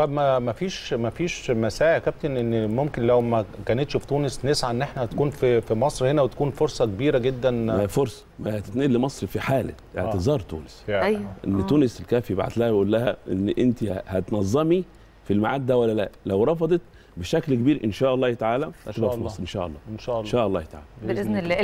طب ما ما فيش ما فيش مساء يا كابتن ان ممكن لو ما كانتش في تونس نسعى ان احنا تكون في في مصر هنا وتكون فرصه كبيره جدا ما فرصه ما هتتنقل لمصر في حاله آه. اعتذار آه. تونس ايوه ان آه. تونس الكاف يبعت لها يقول لها ان انت هتنظمي في الميعاد ده ولا لا لو رفضت بشكل كبير ان شاء الله تعالى هتبقى في مصر ان شاء الله ان شاء الله ان شاء الله تعالى باذن الله